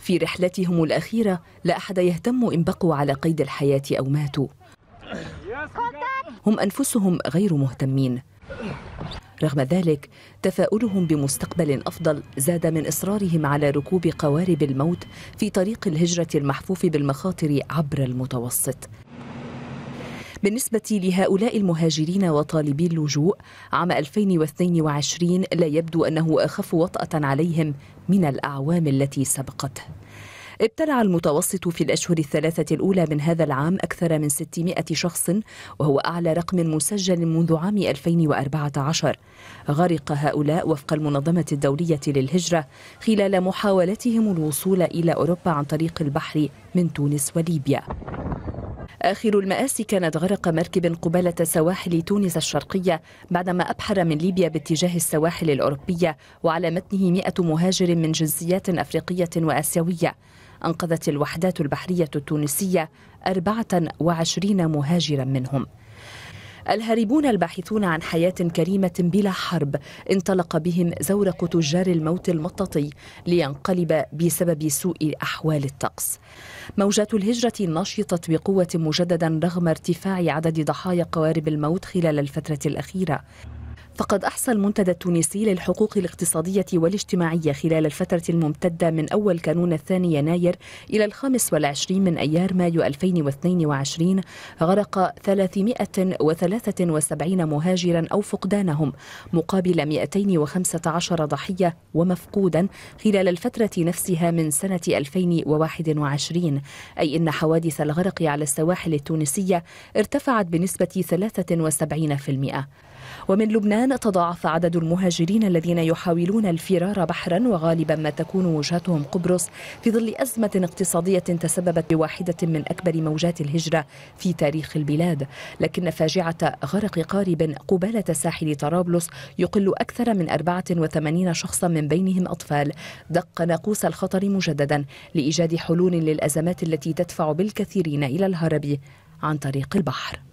في رحلتهم الأخيرة لا أحد يهتم إن بقوا على قيد الحياة أو ماتوا هم أنفسهم غير مهتمين رغم ذلك تفاؤلهم بمستقبل أفضل زاد من إصرارهم على ركوب قوارب الموت في طريق الهجرة المحفوف بالمخاطر عبر المتوسط بالنسبة لهؤلاء المهاجرين وطالبي اللجوء عام 2022 لا يبدو أنه أخف وطأة عليهم من الأعوام التي سبقته ابتلع المتوسط في الأشهر الثلاثة الأولى من هذا العام أكثر من 600 شخص وهو أعلى رقم مسجل منذ عام 2014 غرق هؤلاء وفق المنظمة الدولية للهجرة خلال محاولتهم الوصول إلى أوروبا عن طريق البحر من تونس وليبيا آخر المآسي كانت غرق مركب قبالة سواحل تونس الشرقية بعدما أبحر من ليبيا باتجاه السواحل الأوروبية وعلى متنه مئة مهاجر من جنسيات أفريقية وآسيوية أنقذت الوحدات البحرية التونسية 24 مهاجرا منهم الهاربون الباحثون عن حياة كريمة بلا حرب انطلق بهم زورق تجار الموت المطاطي لينقلب بسبب سوء أحوال الطقس موجات الهجرة نشطت بقوة مجددا رغم ارتفاع عدد ضحايا قوارب الموت خلال الفترة الأخيرة فقد أحصى المنتدى التونسي للحقوق الاقتصادية والاجتماعية خلال الفترة الممتدة من أول كانون الثاني يناير إلى الخامس والعشرين من أيار مايو 2022 غرق 373 مهاجرا أو فقدانهم مقابل 215 ضحية ومفقودا خلال الفترة نفسها من سنة 2021 أي إن حوادث الغرق على السواحل التونسية ارتفعت بنسبة 73% ومن لبنان تضاعف عدد المهاجرين الذين يحاولون الفرار بحرا وغالبا ما تكون وجهتهم قبرص في ظل أزمة اقتصادية تسببت بواحدة من أكبر موجات الهجرة في تاريخ البلاد لكن فاجعة غرق قارب قبالة ساحل طرابلس يقل أكثر من 84 شخصا من بينهم أطفال دق ناقوس الخطر مجددا لإيجاد حلول للأزمات التي تدفع بالكثيرين إلى الهرب عن طريق البحر